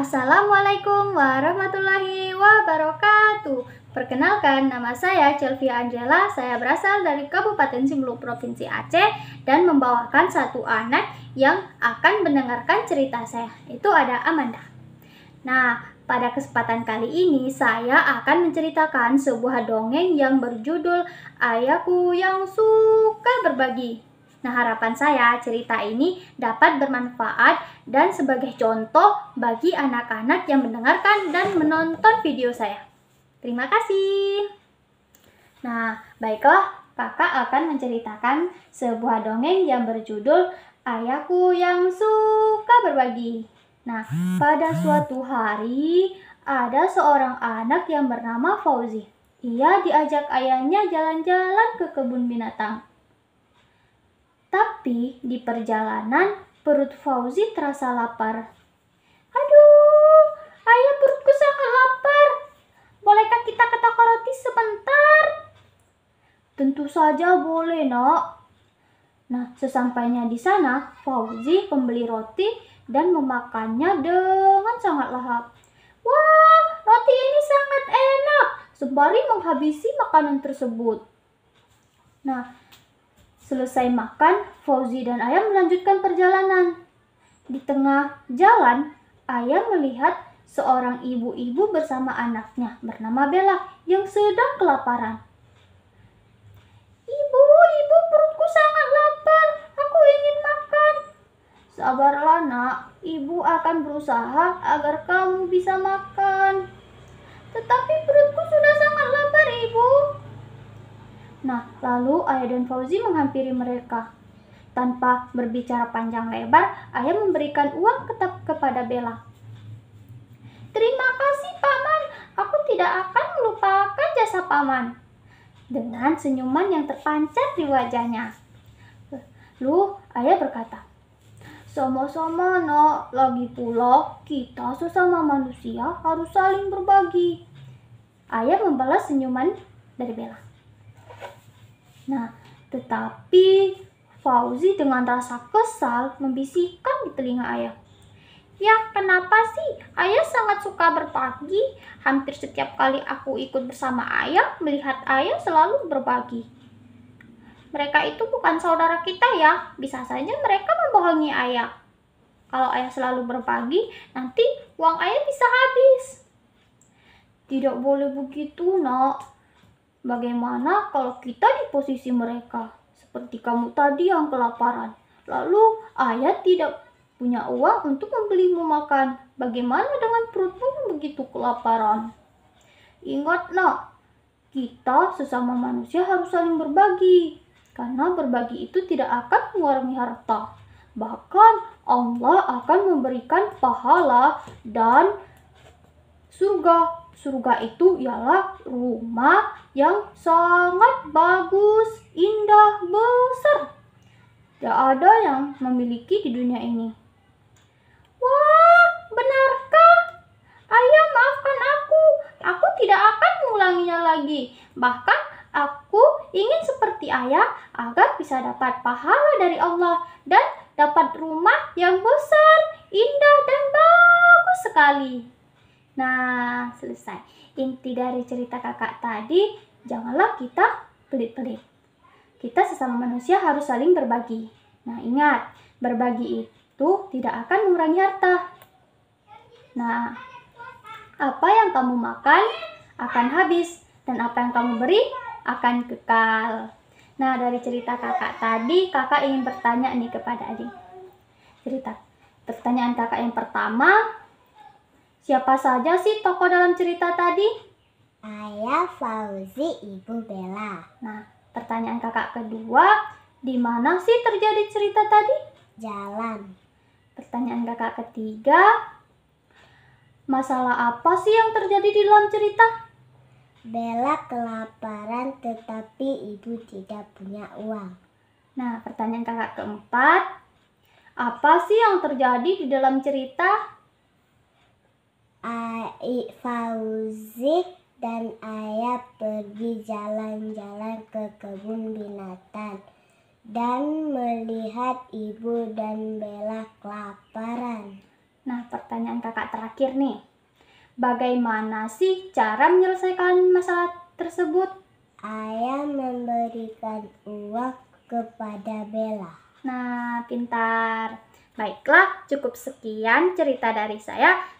Assalamualaikum warahmatullahi wabarakatuh. Perkenalkan, nama saya Celvia Angela. Saya berasal dari Kabupaten Simlu, Provinsi Aceh dan membawakan satu anak yang akan mendengarkan cerita saya. Itu ada Amanda. Nah, pada kesempatan kali ini saya akan menceritakan sebuah dongeng yang berjudul Ayahku yang suka berbagi Nah, harapan saya cerita ini dapat bermanfaat dan sebagai contoh bagi anak-anak yang mendengarkan dan menonton video saya. Terima kasih. Nah, baiklah, kakak akan menceritakan sebuah dongeng yang berjudul Ayahku yang suka berbagi. Nah, pada suatu hari ada seorang anak yang bernama Fauzi. Ia diajak ayahnya jalan-jalan ke kebun binatang. Tapi di perjalanan perut Fauzi terasa lapar. Aduh, ayah perutku sangat lapar. Bolehkah kita ke toko roti sebentar? Tentu saja boleh, nak. Nah, sesampainya di sana, Fauzi membeli roti dan memakannya dengan sangat lahap. Wah, roti ini sangat enak. Sembari menghabisi makanan tersebut. Nah, Selesai makan, Fauzi dan Ayam melanjutkan perjalanan. Di tengah jalan, Ayam melihat seorang ibu-ibu bersama anaknya bernama Bella yang sedang kelaparan. Ibu, ibu perutku sangat lapar. Aku ingin makan. Sabarlah nak, ibu akan berusaha agar kamu bisa makan. Tetapi Nah, lalu ayah dan Fauzi menghampiri mereka. Tanpa berbicara panjang lebar, ayah memberikan uang ketap kepada Bella. Terima kasih, Paman. Aku tidak akan melupakan jasa Paman. Dengan senyuman yang terpancar di wajahnya. Lu, ayah berkata, sama-sama no, lagi pula kita sesama manusia harus saling berbagi. Ayah membalas senyuman dari Bella. Nah, tetapi Fauzi dengan rasa kesal membisikkan di telinga ayah. Ya, kenapa sih? Ayah sangat suka berbagi. Hampir setiap kali aku ikut bersama ayah, melihat ayah selalu berbagi. Mereka itu bukan saudara kita ya. Bisa saja mereka membohongi ayah. Kalau ayah selalu berbagi, nanti uang ayah bisa habis. Tidak boleh begitu, nak. Bagaimana kalau kita di posisi mereka? Seperti kamu tadi yang kelaparan. Lalu ayah tidak punya uang untuk membelimu makan. Bagaimana dengan perutmu begitu kelaparan? Ingat nak, kita sesama manusia harus saling berbagi. Karena berbagi itu tidak akan mengurangi harta. Bahkan Allah akan memberikan pahala dan surga surga itu ialah rumah yang sangat bagus, indah, besar. Tidak ada yang memiliki di dunia ini. Wah, benarkah? Ayah, maafkan aku. Aku tidak akan mengulanginya lagi. Bahkan aku ingin seperti ayah agar bisa dapat pahala dari Allah dan dapat rumah yang besar, indah, dan bagus sekali. Nah, selesai. Inti dari cerita kakak tadi, janganlah kita pelit-pelit. Kita sesama manusia harus saling berbagi. Nah, ingat, berbagi itu tidak akan mengurangi harta. Nah, apa yang kamu makan akan habis dan apa yang kamu beri akan kekal. Nah, dari cerita kakak tadi, kakak ingin bertanya nih kepada adik. Cerita pertanyaan kakak yang pertama, Siapa saja sih tokoh dalam cerita tadi? Ayah Fauzi, Ibu Bella. Nah, pertanyaan kakak kedua, di mana sih terjadi cerita tadi? Jalan. Pertanyaan kakak ketiga, masalah apa sih yang terjadi di dalam cerita? Bella kelaparan tetapi ibu tidak punya uang. Nah, pertanyaan kakak keempat, apa sih yang terjadi di dalam cerita? Ai Fauzi dan ayah pergi jalan-jalan ke kebun binatang dan melihat ibu dan Bella kelaparan. Nah, pertanyaan kakak terakhir nih. Bagaimana sih cara menyelesaikan masalah tersebut? Ayah memberikan uang kepada Bella. Nah, pintar. Baiklah, cukup sekian cerita dari saya.